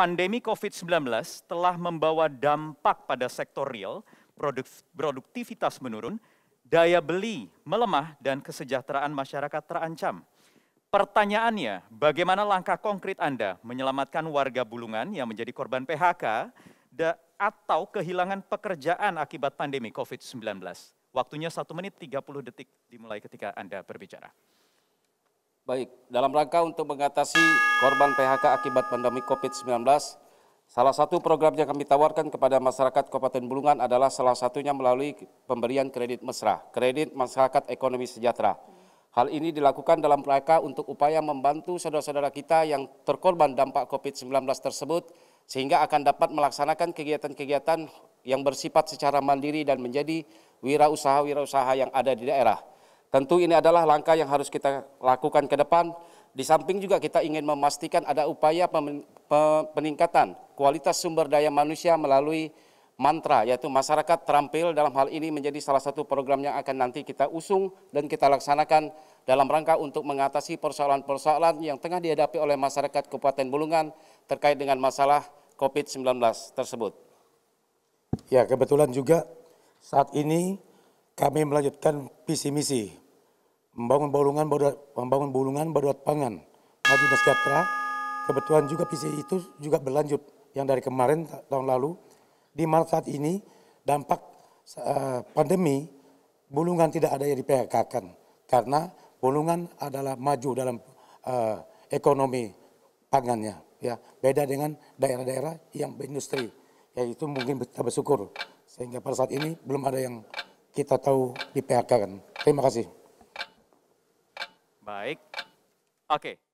pandemi COVID-19 telah membawa dampak pada sektor real, produktivitas menurun, daya beli melemah, dan kesejahteraan masyarakat terancam. Pertanyaannya, bagaimana langkah konkret Anda menyelamatkan warga Bulungan yang menjadi korban PHK atau kehilangan pekerjaan akibat pandemi COVID-19? Waktunya satu menit 30 detik dimulai ketika Anda berbicara. Baik, dalam rangka untuk mengatasi korban PHK akibat pandemi COVID-19, salah satu program yang kami tawarkan kepada masyarakat Kabupaten Bulungan adalah salah satunya melalui pemberian kredit mesra, kredit masyarakat ekonomi sejahtera. Hal ini dilakukan dalam rangka untuk upaya membantu saudara-saudara kita yang terkorban dampak COVID-19 tersebut sehingga akan dapat melaksanakan kegiatan-kegiatan yang bersifat secara mandiri dan menjadi wirausaha-wirausaha yang ada di daerah. Tentu ini adalah langkah yang harus kita lakukan ke depan. Di samping juga kita ingin memastikan ada upaya peningkatan kualitas sumber daya manusia melalui mantra, yaitu masyarakat terampil dalam hal ini menjadi salah satu program yang akan nanti kita usung dan kita laksanakan dalam rangka untuk mengatasi persoalan-persoalan yang tengah dihadapi oleh masyarakat Kabupaten Bulungan terkait dengan masalah COVID-19 tersebut. Ya, kebetulan juga saat ini kami melanjutkan visi misi membangun bulungan membangun bulungan berdua pangan maju dan sejahtera. Kebetulan juga visi itu juga berlanjut yang dari kemarin tahun lalu di mana saat ini dampak eh, pandemi bulungan tidak ada yang di PHK kan karena bulungan adalah maju dalam eh, ekonomi pangannya ya beda dengan daerah-daerah yang berindustri yaitu mungkin kita bersyukur sehingga pada saat ini belum ada yang kita tahu di PHK kan. Terima kasih. Baik. Oke. Okay.